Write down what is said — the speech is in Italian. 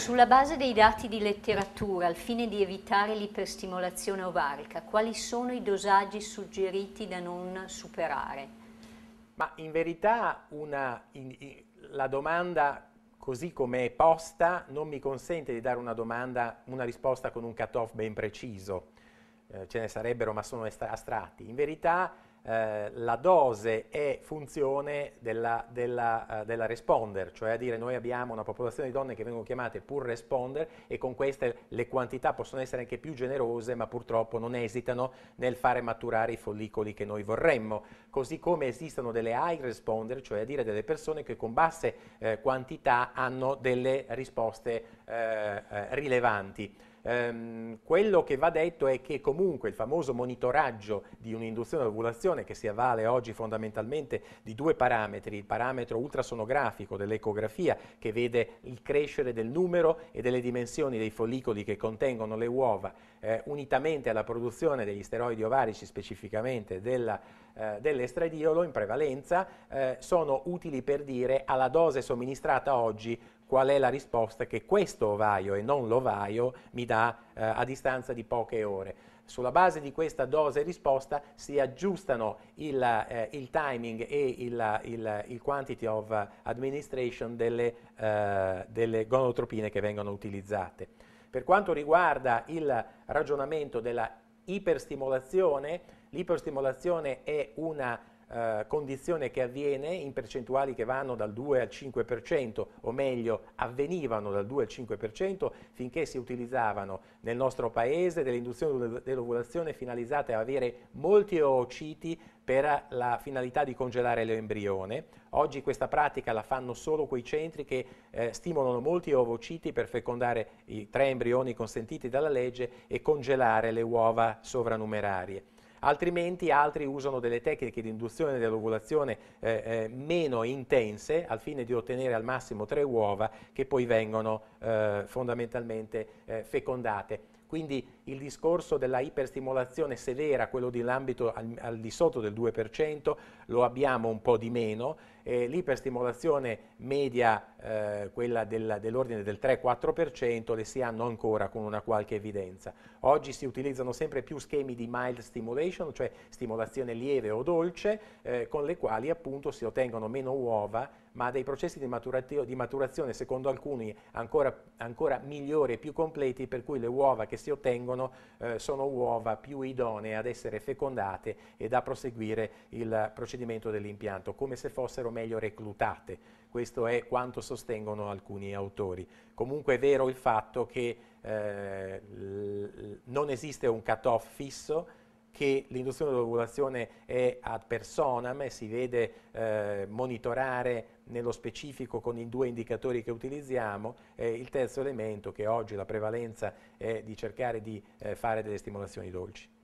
Sulla base dei dati di letteratura, al fine di evitare l'iperstimolazione ovarica, quali sono i dosaggi suggeriti da non superare? Ma in verità una, in, in, la domanda così come è posta non mi consente di dare una, domanda, una risposta con un cut-off ben preciso. Eh, ce ne sarebbero, ma sono astratti. In verità eh, la dose è funzione della, della, uh, della, responder, cioè a dire noi abbiamo una popolazione di donne che vengono chiamate pur responder e con queste le quantità possono essere anche più generose, ma purtroppo non esitano nel fare maturare i follicoli che noi vorremmo. Così come esistono delle high responder, cioè a dire delle persone che con basse eh, quantità hanno delle risposte eh, eh rilevanti ehm, quello che va detto è che comunque il famoso monitoraggio di un'induzione all'ovulazione che si avvale oggi fondamentalmente di due parametri, il parametro ultrasonografico dell'ecografia che vede il crescere del numero e delle dimensioni dei follicoli che contengono le uova, eh, unitamente alla produzione degli steroidi ovarici specificamente della, eh, dell'estradiolo in prevalenza, eh, sono utili per dire alla dose somministrata oggi qual è la risposta che questo ovaio e non l'ovaio mi dà eh, a distanza di poche ore. Sulla base di questa dose risposta si aggiustano il, eh, il timing e il, il, il, quantity of administration delle, eh, delle gonotropine che vengono utilizzate. Per quanto riguarda il ragionamento della iperstimolazione, l'iperstimolazione è una eh, condizione che avviene in percentuali che vanno dal 2 al 5%, o meglio avvenivano dal 2 al 5% finché si utilizzavano nel nostro paese delle induzioni dell'ovulazione finalizzate a avere molti oociti per la finalità di congelare l'embrione. Oggi questa pratica la fanno solo quei centri che eh, stimolano molti ovociti per fecondare i tre embrioni consentiti dalla legge e congelare le uova sovranumerarie altrimenti altri usano delle tecniche di induzione dell'ovulazione eh, eh, meno intense al fine di ottenere al massimo tre uova che poi vengono eh, fondamentalmente eh, fecondate. Quindi il discorso della iperstimolazione severa, quello dell'ambito al, al, di sotto del 2%, lo abbiamo un po' di meno, eh, l'iperstimolazione media, eh, quella del, dell'ordine del 3-4%, le si hanno ancora con una qualche evidenza. Oggi si utilizzano sempre più schemi di mild stimulation, cioè stimolazione lieve o dolce, eh, con le quali appunto si ottengono meno uova, ma dei processi di, di maturazione, secondo alcuni, ancora, ancora migliori e più completi, per cui le uova che si ottengono nascono eh, sono uova più idonee ad essere fecondate ed a proseguire il procedimento dell'impianto, come se fossero meglio reclutate. Questo è quanto sostengono alcuni autori. Comunque è vero il fatto che eh, non esiste un cut-off fisso, che l'induzione dell'ovulazione è ad personam e si vede eh, monitorare nello specifico con i due indicatori che utilizziamo, eh, il terzo elemento che oggi la prevalenza è di cercare di eh, fare delle stimolazioni dolci.